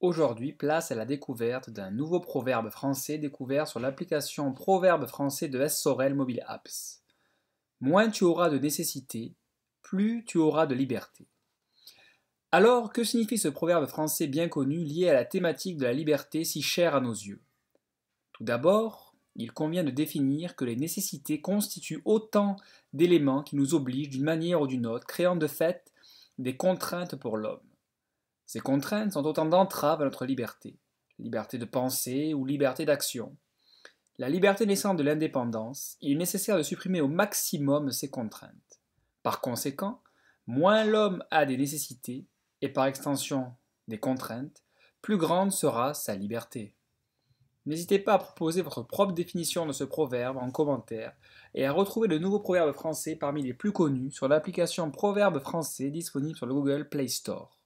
Aujourd'hui, place à la découverte d'un nouveau proverbe français découvert sur l'application Proverbe français de S. Sorel Mobile Apps. Moins tu auras de nécessité, plus tu auras de liberté. Alors, que signifie ce proverbe français bien connu lié à la thématique de la liberté si chère à nos yeux Tout d'abord, il convient de définir que les nécessités constituent autant d'éléments qui nous obligent d'une manière ou d'une autre, créant de fait des contraintes pour l'homme. Ces contraintes sont autant d'entraves à notre liberté, liberté de pensée ou liberté d'action. La liberté naissant de l'indépendance, il est nécessaire de supprimer au maximum ces contraintes. Par conséquent, moins l'homme a des nécessités, et par extension des contraintes, plus grande sera sa liberté. N'hésitez pas à proposer votre propre définition de ce proverbe en commentaire et à retrouver de nouveaux proverbes français parmi les plus connus sur l'application Proverbe français disponible sur le Google Play Store.